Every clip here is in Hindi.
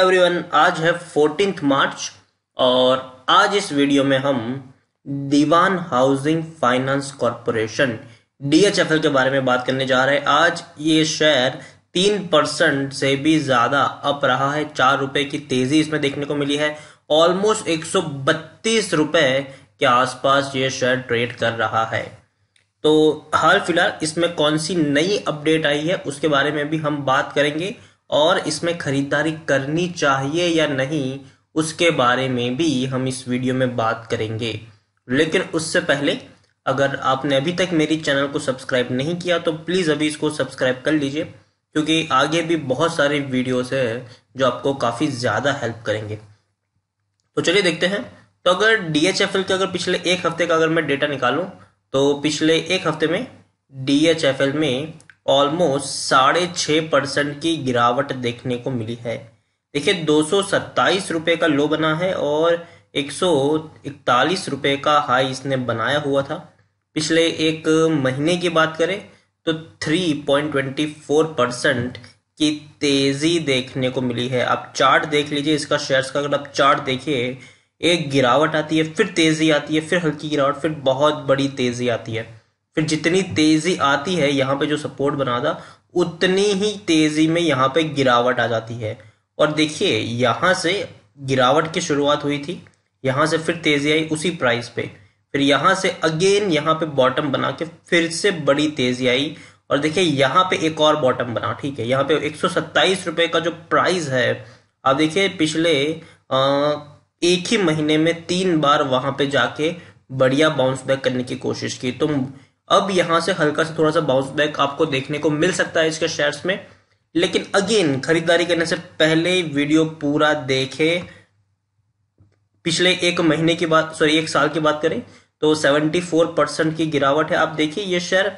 एवरीवन आज है फोर्टीन मार्च और आज इस वीडियो में हम Dewan housing finance corporation DHFL के बारे में बात करने जा रहे हैं आज ये शेयर तीन परसेंट से भी ज्यादा अप रहा है चार रुपए की तेजी इसमें देखने को मिली है ऑलमोस्ट एक सौ बत्तीस रुपए के आसपास ये शेयर ट्रेड कर रहा है तो हाल फिलहाल इसमें कौन सी नई अपडेट आई है उसके बारे में भी हम बात करेंगे और इसमें खरीदारी करनी चाहिए या नहीं उसके बारे में भी हम इस वीडियो में बात करेंगे लेकिन उससे पहले अगर आपने अभी तक मेरी चैनल को सब्सक्राइब नहीं किया तो प्लीज़ अभी इसको सब्सक्राइब कर लीजिए क्योंकि आगे भी बहुत सारे वीडियोस हैं जो आपको काफ़ी ज़्यादा हेल्प करेंगे तो चलिए देखते हैं तो अगर डी एच एफ एल के अगर पिछले एक हफ्ते का अगर मैं डेटा निकालूँ तो पिछले एक हफ्ते में डी एच एफ एल में ऑलमोस्ट साढ़े छः परसेंट की गिरावट देखने को मिली है देखिए दो सौ सत्ताईस रुपये का लो बना है और एक सौ इकतालीस रुपये का हाई इसने बनाया हुआ था पिछले एक महीने की बात करें तो three point twenty four percent की तेज़ी देखने को मिली है आप चार्ट देख लीजिए इसका शेयर्स का अगर आप चार्ट देखिए एक गिरावट आती है फिर तेज़ी आती है फिर हल्की गिरावट फिर बहुत बड़ी तेज़ी आती है फिर जितनी तेजी आती है यहाँ पे जो सपोर्ट बना था उतनी ही तेजी में यहाँ पे गिरावट आ जाती है और देखिए यहाँ से गिरावट की शुरुआत हुई थी यहाँ से फिर तेजी आई उसी प्राइस पे फिर यहाँ से अगेन यहाँ पे बॉटम बना के फिर से बड़ी तेजी आई और देखिए यहाँ पे एक और बॉटम बना ठीक है यहाँ पे एक रुपए का जो प्राइस है आप देखिए पिछले आ, एक ही महीने में तीन बार वहां पे जाके बढ़िया बाउंस बैक करने की कोशिश की तो अब यहां से हल्का सा थोड़ा सा बाउंस बैक आपको देखने को मिल सकता है इसके शेयर्स में लेकिन अगेन खरीदारी करने से पहले वीडियो पूरा देखे पिछले एक महीने की बात सॉरी एक साल की बात करें तो 74 परसेंट की गिरावट है आप देखिए ये शेयर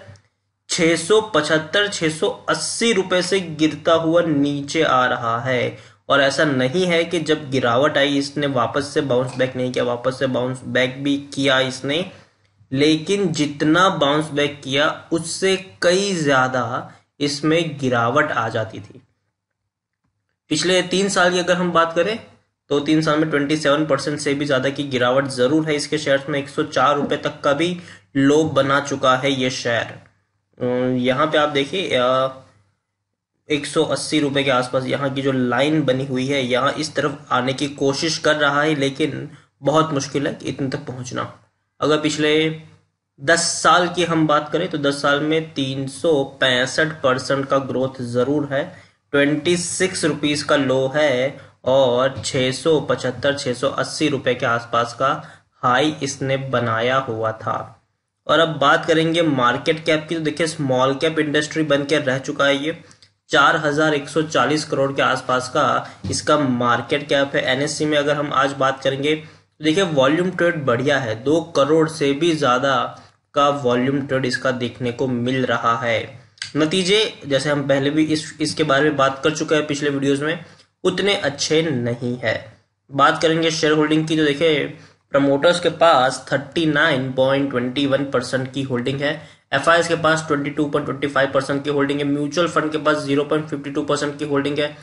675 680 रुपए से गिरता हुआ नीचे आ रहा है और ऐसा नहीं है कि जब गिरावट आई इसने वापस से बाउंस बैक नहीं किया वापस से बाउंस बैक भी किया इसने लेकिन जितना बाउंस बैक किया उससे कई ज़्यादा इसमें गिरावट आ जाती थी पिछले तीन साल की अगर हम बात करें तो तीन साल में 27 परसेंट से भी ज़्यादा की गिरावट ज़रूर है इसके शेयर्स में एक सौ तक का भी लो बना चुका है ये शेयर यहाँ पे आप देखिए एक सौ रुपए के आसपास यहाँ की जो लाइन बनी हुई है यहाँ इस तरफ आने की कोशिश कर रहा है लेकिन बहुत मुश्किल है इतने तक पहुंचना अगर पिछले दस साल की हम बात करें तो दस साल में तीन सौ पैंसठ परसेंट का ग्रोथ ज़रूर है ट्वेंटी सिक्स रुपीज़ का लो है और सौ पचहत्तर सौ अस्सी रुपए के आसपास का हाई इसने बनाया हुआ था और अब बात करेंगे मार्केट कैप की तो देखिए स्मॉल कैप इंडस्ट्री बन के रह चुका है ये चार हजार एक सौ चालीस करोड़ के आसपास का इसका मार्केट कैप है एनएससी में अगर हम आज बात करेंगे देखिए वॉल्यूम ट्रेड बढ़िया है दो करोड़ से भी ज़्यादा का वॉल्यूम ट्रेड इसका देखने को मिल रहा है नतीजे जैसे हम पहले भी इस इसके बारे में बात कर चुके हैं पिछले वीडियोस में उतने अच्छे नहीं है बात करेंगे शेयर होल्डिंग की तो देखिए प्रमोटर्स के पास 39.21 परसेंट की होल्डिंग है एफ के पास 22.25 परसेंट की होल्डिंग है म्यूचुअल फंड के पास 0.52 परसेंट की होल्डिंग है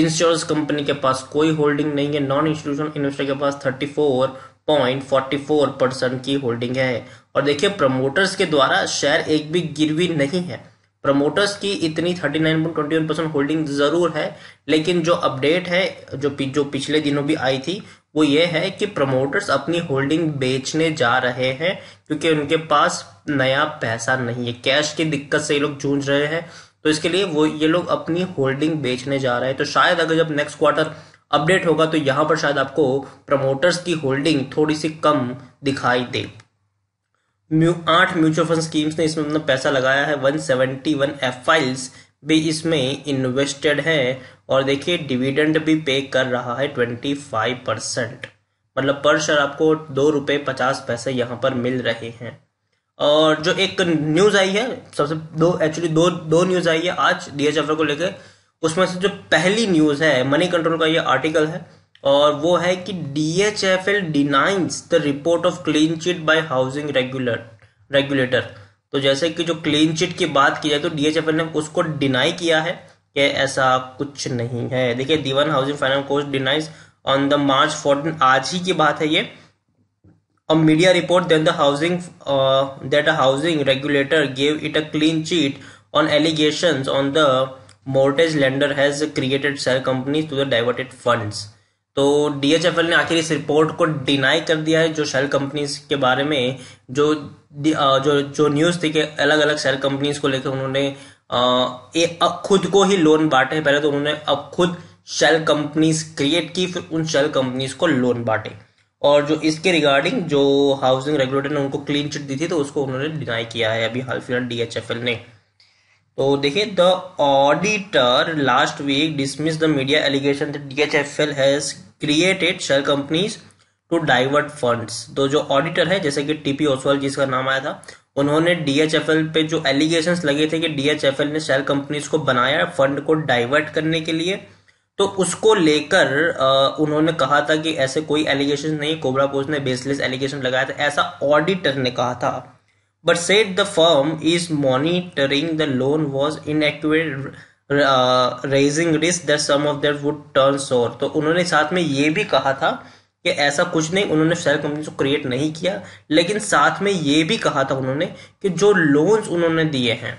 इंश्योरेंस कंपनी के पास कोई होल्डिंग नहीं है नॉन इंस्टीट्यूशनल इन्वेस्टर के पास thirty four point forty four percent की होल्डिंग है और देखिए प्रमोटर्स के द्वारा शेयर एक भी गिरवी नहीं है प्रमोटर्स की इतनी thirty nine point twenty one percent holding जरूर है लेकिन जो अपडेट है जो पि, जो पिछले दिनों भी आई थी वो ये है कि प्रमोटर्स अपनी होल्डिंग बेचने जा रहे हैं क्योंकि उनके पास नया पैसा नहीं है कैश की दिक्कत से ये लोग जूझ रहे हैं तो इसके लिए वो ये लोग अपनी होल्डिंग बेचने जा रहे हैं तो शायद अगर जब नेक्स्ट क्वार्टर अपडेट होगा तो यहां पर शायद आपको प्रमोटर्स की होल्डिंग थोड़ी सी कम दिखाई दे म्यू आठ म्यूचुअल फंड स्कीम्स ने इसमें अपना पैसा लगाया है 171 एफ फाइल्स भी इसमें इन्वेस्टेड है और देखिए डिविडेंड भी पे कर रहा है 25 परसेंट मतलब पर शेयर आपको दो रुपए पचास पैसे यहाँ पर मिल रहे हैं और जो एक न्यूज़ आई है सबसे दो एक्चुअली दो दो न्यूज़ आई है आज डी एच को लेकर उसमें से जो पहली न्यूज़ है मनी कंट्रोल का ये आर्टिकल है और वो है कि D H F L denies the report of clean chit by housing regular regulator तो जैसे कि जो क्लीन चिट की बात की जाए तो डी एच एफ एल ने उसको डिनाई किया है कि ऐसा कुछ नहीं है देखिए Dewan housing finance corps denies on the March fourteen आज ही की बात है ये A media report that the housing uh, that a housing regulator gave it a clean sheet on allegations on the mortgage lender has created shell companies to the diverted funds. तो डीएचएफएल ने आखिर इस रिपोर्ट को डिनाई कर दिया है जो शेल कंपनीज के बारे में जो जो जो न्यूज़ थी कि अलग अलग शेल कंपनीज को लेकर उन्होंने ए, खुद को ही लोन बांटे पहले तो उन्होंने अब खुद शेल कंपनीज क्रिएट की फिर उन शेल कंपनीज को लोन बांटे और जो इसके रिगार्डिंग जो हाउसिंग रेगुलेटर ने उनको क्लीन चिट दी थी तो उसको उन्होंने डिनाई किया है अभी हाल फिलहाल डीएचएफएल ने तो देखिए the auditor last week dismiss the media allegation DHFL has created share companies to divert funds तो जो ऑडिटर है जैसे कि टीपी ओसवाल जिसका नाम आया था उन्होंने डीएचएफएल पे जो एलिगेशन लगे थे कि डीएचएफएल ने शेयर कंपनीज को बनाया फंड को डाइवर्ट करने के लिए तो उसको लेकर उन्होंने कहा था कि ऐसे कोई एलिगेशन नहीं कोबरा पोस्ट ने बेसलेस एलिगेशन लगाया था ऐसा ऑडिटर ने कहा था but said the firm is monitoring the loan was in raising risk that some of that would turn sour तो उन्होंने साथ में ये भी कहा था कि ऐसा कुछ नहीं उन्होंने शेयर कंपनी को क्रिएट नहीं किया लेकिन साथ में ये भी कहा था उन्होंने कि जो लोन्स उन्होंने दिए हैं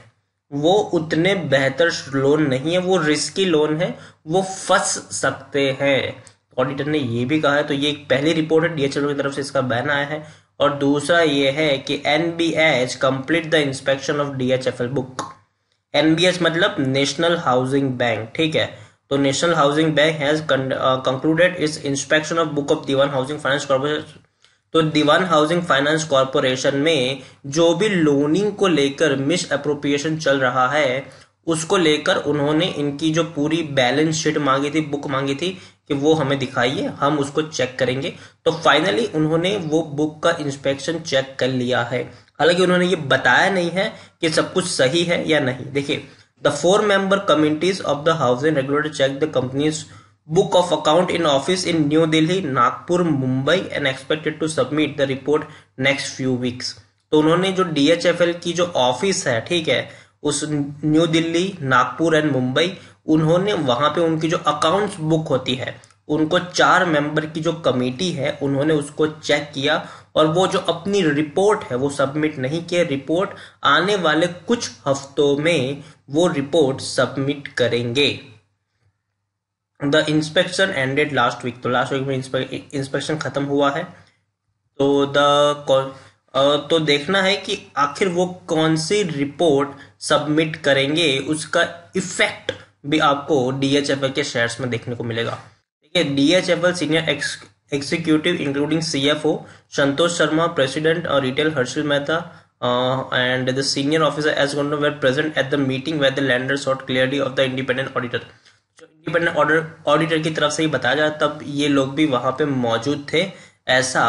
वो उतने बेहतर लोन नहीं है वो रिस्की लोन है वो फंस सकते हैं ऑडिटर ने ये भी कहा है तो ये पहली रिपोर्ट है डीएचएल की तरफ से इसका बैन आया है और दूसरा ये है कि N B H complete the inspection of D H F L book N B H मतलब नेशनल हाउसिंग बैंक ठीक है तो national housing bank has concluded its inspection of book of Dewan housing finance corporation तो दीवान हाउसिंग फाइनेंस कॉरपोरेशन में जो भी लोनिंग को लेकर मिस अप्रोप्रिएशन चल रहा है उसको लेकर उन्होंने इनकी जो पूरी बैलेंस शीट मांगी थी बुक मांगी थी कि वो हमें दिखाइए हम उसको चेक करेंगे तो फाइनली उन्होंने वो बुक का इंस्पेक्शन चेक कर लिया है हालांकि उन्होंने ये बताया नहीं है कि सब कुछ सही है या नहीं देखिए the four member committees of the housing regulator check the companies Book of Account in office in New Delhi, Nagpur, Mumbai and expected to submit the report next few weeks. तो उन्होंने जो डीएचएफएल की जो ऑफिस है ठीक है उस न्यू दिल्ली नागपुर एंड मुंबई उन्होंने वहां पे उनकी जो अकाउंट्स बुक होती है उनको चार मेंबर की जो कमेटी है उन्होंने उसको चेक किया और वो जो अपनी रिपोर्ट है वो सबमिट नहीं किए रिपोर्ट आने वाले कुछ हफ्तों में वो रिपोर्ट सबमिट करेंगे the inspection ended last week तो लास्ट वीक में इंस्पेक्शन खत्म हुआ है तो द तो देखना है कि आखिर वो कौन सी रिपोर्ट सबमिट करेंगे उसका इफेक्ट भी आपको डीएचएफएल के शेयर्स में देखने को मिलेगा ठीक है DHFL senior executive including CFO Santosh Sharma president और retail Harshil Mehta and the senior officer as as were present at the meeting with the lender sought clearly of the independent auditor जो इंडिपेंडेंट ऑडिटर ऑडिटर की तरफ से ही बताया जा तब ये लोग भी वहां पे मौजूद थे ऐसा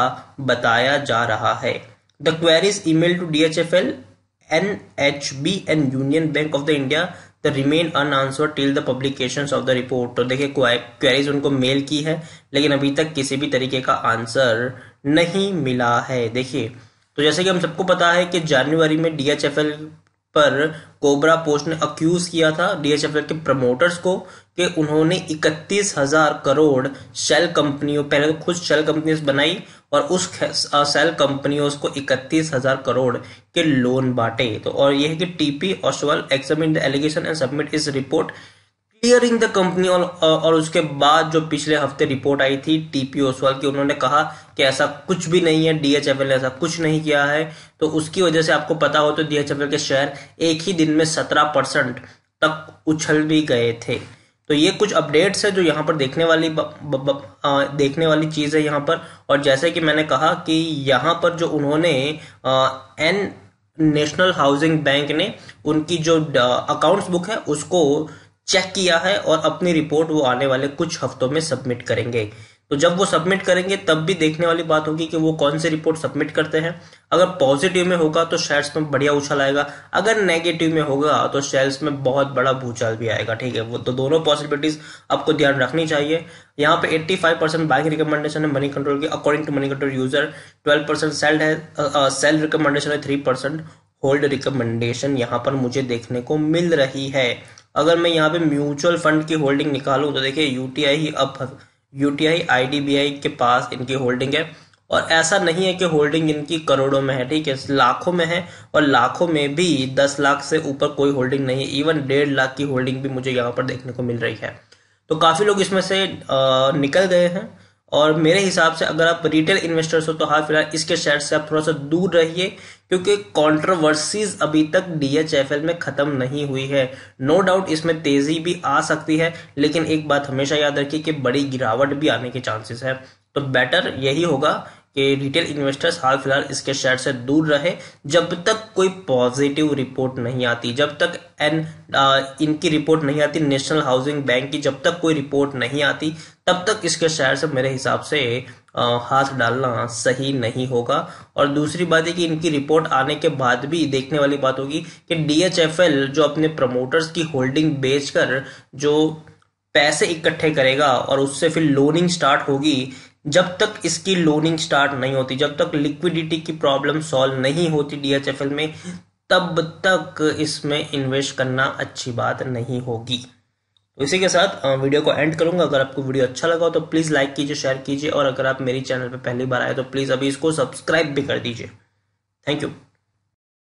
बताया जा रहा है the queries email to D H F L N H B and union bank of the India the remain unanswered till the publication of the report तो देखिए क्वेरीज उनको मेल की है लेकिन अभी तक किसी भी तरीके का आंसर नहीं मिला है देखिए तो जैसे कि हम सबको पता है कि जनवरी में डीएचएफएल पर कोबरा पोस्ट ने अक्यूज किया था डीएचएफएल के प्रमोटर्स को कि उन्होंने इकतीस हजार करोड़ सेल कंपनियों पहले तो खुद सेल कंपनी बनाई और उस सेल कंपनियों को इकतीस हजार करोड़ के लोन बांटे तो और यह है कि TP Oswal examine the allegation and submit इस रिपोर्ट क्लियरिंग द कंपनी और, और उसके बाद जो पिछले हफ्ते रिपोर्ट आई थी टीपी ओसवाल की उन्होंने कहा कि ऐसा कुछ भी नहीं है डीएचएफएल ने ऐसा कुछ नहीं किया है तो उसकी वजह से आपको पता हो तो डीएचएफएल के शेयर एक ही दिन में सत्रह परसेंट तक उछल भी गए थे तो ये कुछ अपडेट्स है जो यहाँ पर देखने वाली ब, ब, ब, आ, देखने वाली चीज़ है यहाँ पर और जैसे कि मैंने कहा कि यहाँ पर जो उन्होंने एन नेशनल हाउसिंग बैंक ने उनकी जो अकाउंट्स बुक है उसको चेक किया है और अपनी रिपोर्ट वो आने वाले कुछ हफ्तों में सबमिट करेंगे तो जब वो सबमिट करेंगे तब भी देखने वाली बात होगी कि वो कौन सी रिपोर्ट सबमिट करते हैं अगर पॉजिटिव में होगा तो शेयर्स में बढ़िया उछाल आएगा अगर नेगेटिव में होगा तो शेयर्स में बहुत बड़ा भूचाल भी आएगा ठीक है वो तो दोनों पॉसिबिलिटीज आपको ध्यान रखनी चाहिए यहाँ पे 85 परसेंट बाइक रिकमेंडेशन है मनी कंट्रोल की according to Moneycontrol user twelve percent sell है सेल रिकमेंडेशन है थ्री परसेंट होल्ड रिकमेंडेशन यहाँ पर मुझे देखने को मिल रही है अगर मैं यहाँ पे म्यूचुअल फंड की होल्डिंग निकालू तो देखिये यूटीआई ही अब यूटीआई आई के पास इनकी होल्डिंग है और ऐसा नहीं है कि होल्डिंग इनकी करोड़ों में है ठीक है लाखों में है और लाखों में भी दस लाख से ऊपर कोई होल्डिंग नहीं है इवन डेढ़ लाख की होल्डिंग भी मुझे यहाँ पर देखने को मिल रही है तो काफ़ी लोग इसमें से निकल गए हैं और मेरे हिसाब से अगर आप रिटेल इन्वेस्टर्स हो तो हाल फिलहाल इसके शेयर से आप थोड़ा सा दूर रहिए क्योंकि कंट्रोवर्सीज अभी तक डीएचएफएल में ख़त्म नहीं हुई है नो डाउट इसमें तेज़ी भी आ सकती है लेकिन एक बात हमेशा याद रखिए कि बड़ी गिरावट भी आने के चांसेस है तो बेटर यही होगा कि रिटेल इन्वेस्टर्स हाल फिलहाल इसके शेयर से दूर रहे जब तक कोई पॉजिटिव रिपोर्ट नहीं आती जब तक एन इनकी रिपोर्ट नहीं आती नेशनल हाउसिंग बैंक की जब तक कोई रिपोर्ट नहीं आती तब तक इसके शेयर से मेरे हिसाब से आ, हाथ डालना सही नहीं होगा और दूसरी बात है कि इनकी रिपोर्ट आने के बाद भी देखने वाली बात होगी कि डीएचएफएल जो अपने प्रमोटर्स की होल्डिंग बेचकर जो पैसे इकट्ठे करेगा और उससे फिर लोनिंग स्टार्ट होगी जब तक इसकी लोनिंग स्टार्ट नहीं होती जब तक लिक्विडिटी की प्रॉब्लम सॉल्व नहीं होती डीएचएफएल में तब तक इसमें इन्वेस्ट करना अच्छी बात नहीं होगी तो इसी के साथ वीडियो को एंड करूंगा अगर आपको वीडियो अच्छा लगा हो तो प्लीज़ लाइक कीजिए शेयर कीजिए और अगर आप मेरी चैनल पर पहली बार आए तो प्लीज़ अभी इसको सब्सक्राइब भी कर दीजिए थैंक यू